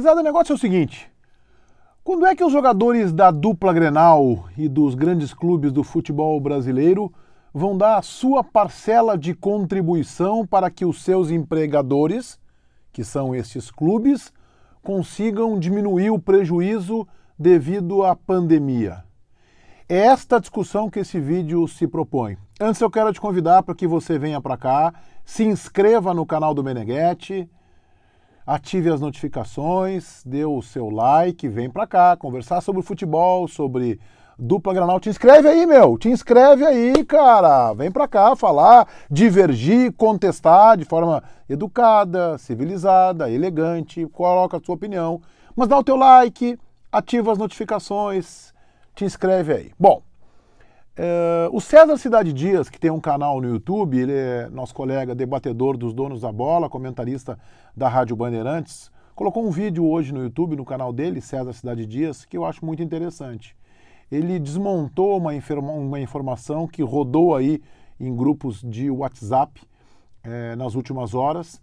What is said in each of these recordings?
Gurizada, o negócio é o seguinte. Quando é que os jogadores da dupla Grenal e dos grandes clubes do futebol brasileiro vão dar a sua parcela de contribuição para que os seus empregadores, que são esses clubes, consigam diminuir o prejuízo devido à pandemia? É esta discussão que esse vídeo se propõe. Antes eu quero te convidar para que você venha para cá, se inscreva no canal do Meneghetti, ative as notificações, dê o seu like, vem para cá conversar sobre futebol, sobre dupla granal. Te inscreve aí, meu! Te inscreve aí, cara! Vem para cá falar, divergir, contestar de forma educada, civilizada, elegante, coloca a sua opinião. Mas dá o teu like, ativa as notificações, te inscreve aí. Bom, é, o César Cidade Dias, que tem um canal no YouTube, ele é nosso colega debatedor dos donos da bola, comentarista da Rádio Bandeirantes, colocou um vídeo hoje no YouTube, no canal dele, César Cidade Dias, que eu acho muito interessante. Ele desmontou uma, informa uma informação que rodou aí em grupos de WhatsApp é, nas últimas horas,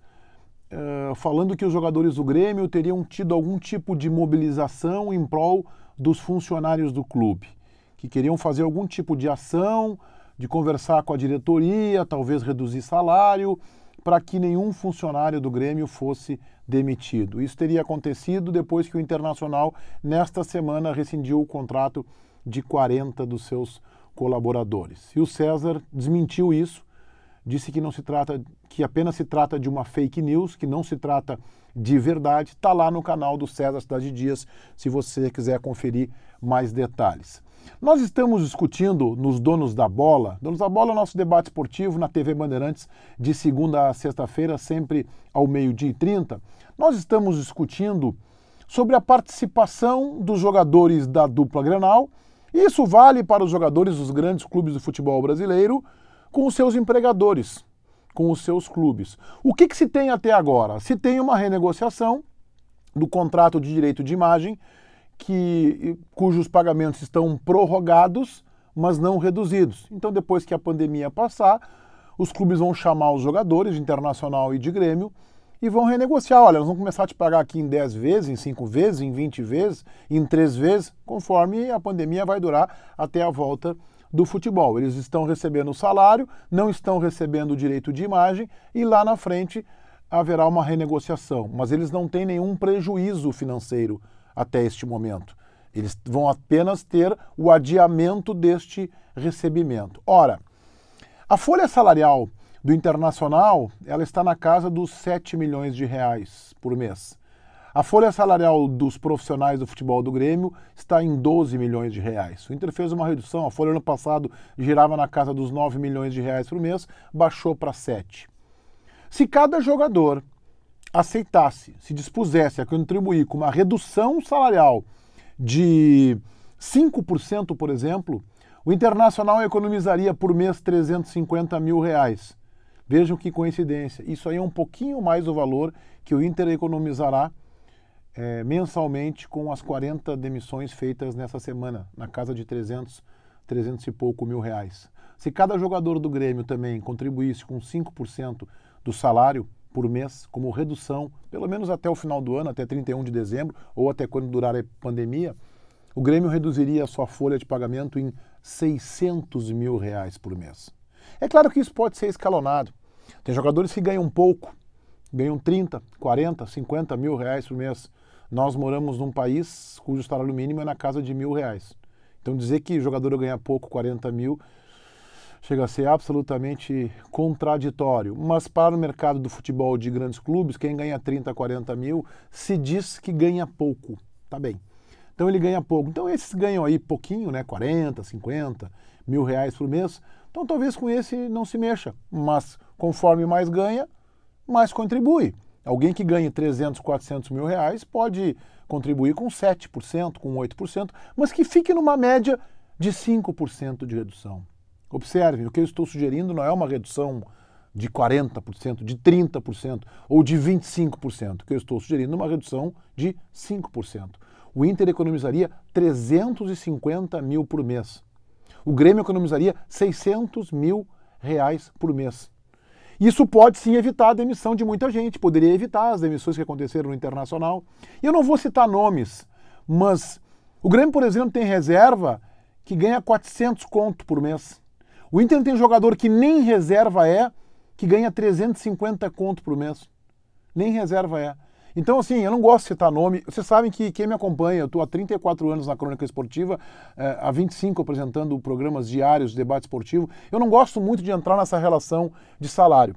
é, falando que os jogadores do Grêmio teriam tido algum tipo de mobilização em prol dos funcionários do clube que queriam fazer algum tipo de ação, de conversar com a diretoria, talvez reduzir salário, para que nenhum funcionário do Grêmio fosse demitido. Isso teria acontecido depois que o Internacional, nesta semana, rescindiu o contrato de 40 dos seus colaboradores. E o César desmentiu isso, disse que não se trata, que apenas se trata de uma fake news, que não se trata de verdade. Está lá no canal do César Cidade Dias, se você quiser conferir mais detalhes. Nós estamos discutindo nos Donos da Bola. Donos da Bola é o nosso debate esportivo na TV Bandeirantes de segunda a sexta-feira, sempre ao meio-dia e trinta. Nós estamos discutindo sobre a participação dos jogadores da dupla Grenal. Isso vale para os jogadores dos grandes clubes do futebol brasileiro com os seus empregadores, com os seus clubes. O que, que se tem até agora? Se tem uma renegociação do contrato de direito de imagem que, cujos pagamentos estão prorrogados, mas não reduzidos. Então, depois que a pandemia passar, os clubes vão chamar os jogadores de Internacional e de Grêmio e vão renegociar. Olha, nós vamos começar a te pagar aqui em 10 vezes, em 5 vezes, em 20 vezes, em 3 vezes, conforme a pandemia vai durar até a volta do futebol. Eles estão recebendo o salário, não estão recebendo o direito de imagem e lá na frente haverá uma renegociação. Mas eles não têm nenhum prejuízo financeiro até este momento. Eles vão apenas ter o adiamento deste recebimento. Ora, a folha salarial do Internacional, ela está na casa dos 7 milhões de reais por mês. A folha salarial dos profissionais do futebol do Grêmio está em 12 milhões de reais. O Inter fez uma redução, a folha no passado girava na casa dos 9 milhões de reais por mês, baixou para 7. Se cada jogador aceitasse, se dispusesse a contribuir com uma redução salarial de 5%, por exemplo, o Internacional economizaria por mês 350 mil reais. Vejam que coincidência. Isso aí é um pouquinho mais o valor que o Inter economizará é, mensalmente com as 40 demissões feitas nessa semana, na casa de 300, 300 e pouco mil reais. Se cada jogador do Grêmio também contribuísse com 5% do salário, por mês como redução, pelo menos até o final do ano, até 31 de dezembro, ou até quando durar a pandemia, o Grêmio reduziria a sua folha de pagamento em 600 mil reais por mês. É claro que isso pode ser escalonado. Tem jogadores que ganham pouco, ganham 30, 40, 50 mil reais por mês. Nós moramos num país cujo salário mínimo é na casa de mil reais. Então dizer que o jogador ganha pouco, 40 mil, chega a ser absolutamente contraditório. Mas para o mercado do futebol de grandes clubes, quem ganha 30, 40 mil se diz que ganha pouco. Tá bem. Então ele ganha pouco. Então esses ganham aí pouquinho, né? 40, 50 mil reais por mês. Então talvez com esse não se mexa. Mas conforme mais ganha, mais contribui. Alguém que ganhe 300, 400 mil reais pode contribuir com 7%, com 8%, mas que fique numa média de 5% de redução. Observe, o que eu estou sugerindo não é uma redução de 40%, de 30% ou de 25%, que eu estou sugerindo é uma redução de 5%. O Inter economizaria 350 mil por mês. O Grêmio economizaria 600 mil reais por mês. Isso pode sim evitar a demissão de muita gente, poderia evitar as demissões que aconteceram no Internacional. Eu não vou citar nomes, mas o Grêmio, por exemplo, tem reserva que ganha 400 conto por mês. O Inter tem jogador que nem reserva é, que ganha 350 conto por mês. Nem reserva é. Então, assim, eu não gosto de citar nome. Vocês sabem que quem me acompanha, eu estou há 34 anos na Crônica Esportiva, eh, há 25 apresentando programas diários de debate esportivo. Eu não gosto muito de entrar nessa relação de salário.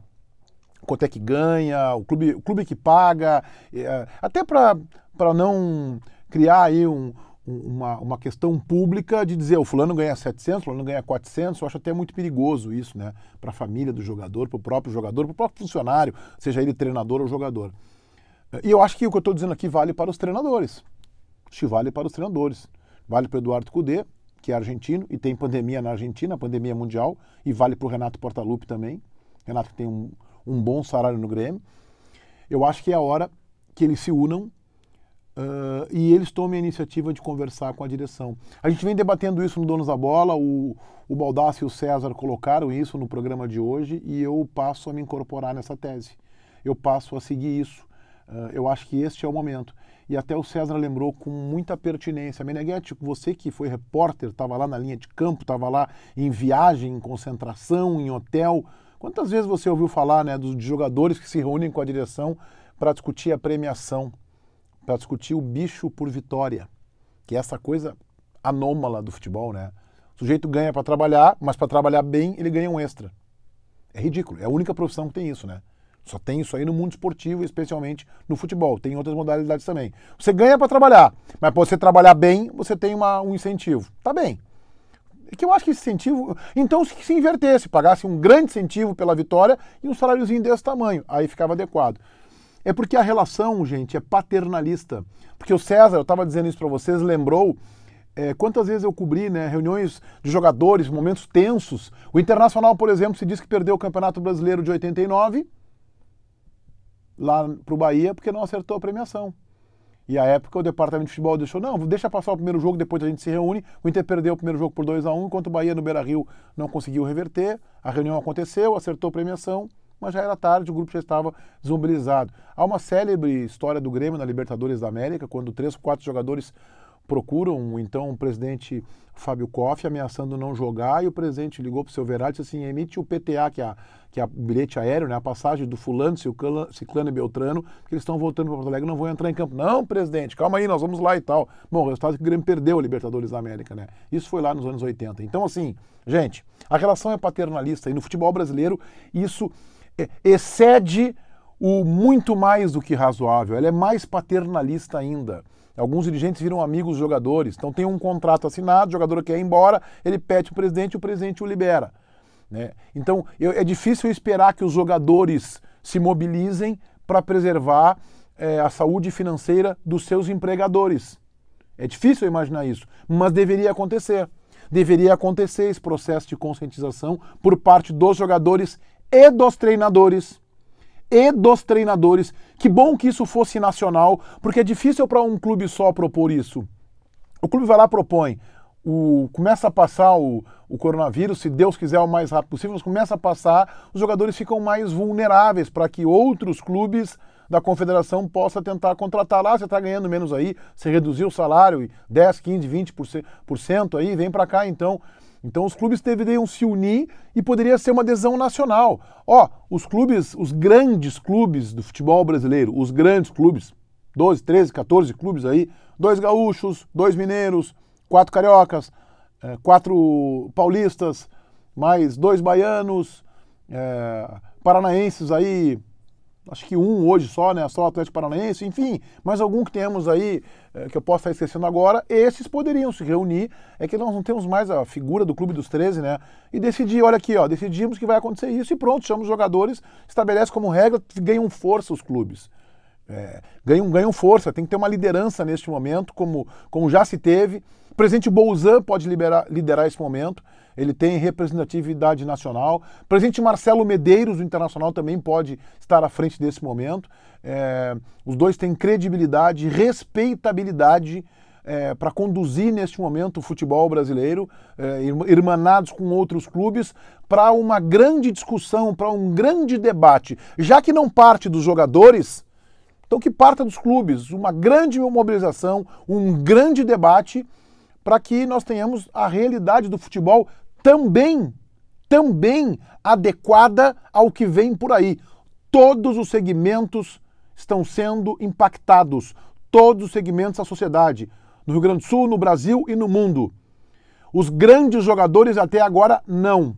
Quanto é que ganha, o clube, o clube que paga, eh, até para não criar aí um, uma, uma questão pública de dizer o fulano ganha 700, o fulano ganha 400, eu acho até muito perigoso isso, né? Para a família do jogador, para o próprio jogador, para o próprio funcionário, seja ele treinador ou jogador. E eu acho que o que eu estou dizendo aqui vale para os treinadores. Acho que vale para os treinadores. Vale para o Eduardo Cudê, que é argentino e tem pandemia na Argentina, pandemia mundial, e vale para o Renato Portaluppi também. Renato que tem um, um bom salário no Grêmio. Eu acho que é a hora que eles se unam Uh, e eles tomem a iniciativa de conversar com a direção. A gente vem debatendo isso no Donos da Bola, o, o Baldassi e o César colocaram isso no programa de hoje e eu passo a me incorporar nessa tese. Eu passo a seguir isso. Uh, eu acho que este é o momento. E até o César lembrou com muita pertinência. Meneghetti, você que foi repórter, estava lá na linha de campo, estava lá em viagem, em concentração, em hotel. Quantas vezes você ouviu falar né, dos jogadores que se reúnem com a direção para discutir a premiação? para discutir o bicho por vitória, que é essa coisa anômala do futebol, né? O sujeito ganha para trabalhar, mas para trabalhar bem ele ganha um extra. É ridículo. É a única profissão que tem isso, né? Só tem isso aí no mundo esportivo, especialmente no futebol. Tem outras modalidades também. Você ganha para trabalhar, mas para você trabalhar bem, você tem uma, um incentivo. Tá bem. É que eu acho que esse incentivo. Então, se, se invertesse, pagasse um grande incentivo pela vitória e um saláriozinho desse tamanho, aí ficava adequado. É porque a relação, gente, é paternalista. Porque o César, eu estava dizendo isso para vocês, lembrou é, quantas vezes eu cobri né, reuniões de jogadores, momentos tensos. O Internacional, por exemplo, se diz que perdeu o Campeonato Brasileiro de 89 lá para o Bahia porque não acertou a premiação. E à época o departamento de futebol deixou, não, deixa passar o primeiro jogo, depois a gente se reúne. O Inter perdeu o primeiro jogo por 2 a 1 um, enquanto o Bahia no Beira-Rio não conseguiu reverter. A reunião aconteceu, acertou a premiação mas já era tarde, o grupo já estava desmobilizado. Há uma célebre história do Grêmio na Libertadores da América, quando três, quatro jogadores procuram o então o presidente Fábio Koff ameaçando não jogar e o presidente ligou para o seu e disse assim, emite o PTA, que é, a, que é o bilhete aéreo, né, a passagem do fulano, ciclano, ciclano e beltrano, que eles estão voltando para Porto Alegre não vão entrar em campo. Não, presidente, calma aí, nós vamos lá e tal. Bom, o resultado é que o Grêmio perdeu a Libertadores da América, né? Isso foi lá nos anos 80. Então, assim, gente, a relação é paternalista e no futebol brasileiro isso excede o muito mais do que razoável, ela é mais paternalista ainda. Alguns dirigentes viram amigos dos jogadores, então tem um contrato assinado, o jogador quer ir embora, ele pede o presidente, o presidente o libera. Né? Então eu, é difícil esperar que os jogadores se mobilizem para preservar é, a saúde financeira dos seus empregadores. É difícil imaginar isso, mas deveria acontecer. Deveria acontecer esse processo de conscientização por parte dos jogadores e dos treinadores. E dos treinadores. Que bom que isso fosse nacional, porque é difícil para um clube só propor isso. O clube vai lá propõe, o, começa a passar o, o coronavírus, se Deus quiser o mais rápido possível, mas começa a passar, os jogadores ficam mais vulneráveis para que outros clubes da confederação possa tentar contratar lá, você está ganhando menos aí, você reduziu o salário 10, 15, 20% aí, vem para cá então. Então os clubes deveriam se unir e poderia ser uma adesão nacional. Ó, os clubes, os grandes clubes do futebol brasileiro, os grandes clubes, 12, 13, 14 clubes aí, dois gaúchos, dois mineiros, quatro cariocas, eh, quatro paulistas, mais dois baianos, é, paranaenses aí, acho que um hoje só, né? Só o Atlético Paranaense, enfim, mas algum que temos aí, eh, que eu posso estar esquecendo agora, esses poderiam se reunir, é que nós não temos mais a figura do Clube dos 13, né? E decidir, olha aqui, ó, decidimos que vai acontecer isso e pronto, chama os jogadores, estabelece como regra, ganham força os clubes. É, ganham, ganham força, tem que ter uma liderança neste momento, como, como já se teve. O presidente Bolzan pode liberar, liderar esse momento, ele tem representatividade nacional. O presidente Marcelo Medeiros, do Internacional, também pode estar à frente desse momento. É, os dois têm credibilidade, respeitabilidade é, para conduzir neste momento o futebol brasileiro, é, irmanados com outros clubes, para uma grande discussão, para um grande debate. Já que não parte dos jogadores então que parta dos clubes uma grande mobilização, um grande debate para que nós tenhamos a realidade do futebol também, também adequada ao que vem por aí. Todos os segmentos estão sendo impactados, todos os segmentos da sociedade, no Rio Grande do Sul, no Brasil e no mundo. Os grandes jogadores até agora não.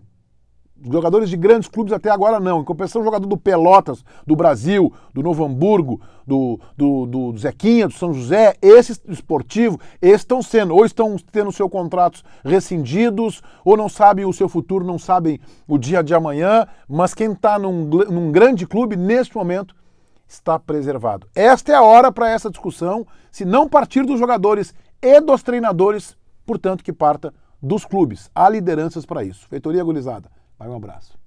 Jogadores de grandes clubes até agora não. Em compensação, jogador do Pelotas, do Brasil, do Novo Hamburgo, do, do, do Zequinha, do São José, esses esportivo, esses estão sendo, ou estão tendo seus contratos rescindidos, ou não sabem o seu futuro, não sabem o dia de amanhã, mas quem está num, num grande clube, neste momento, está preservado. Esta é a hora para essa discussão, se não partir dos jogadores e dos treinadores, portanto, que parta dos clubes. Há lideranças para isso. Feitoria Gurizada um abraço.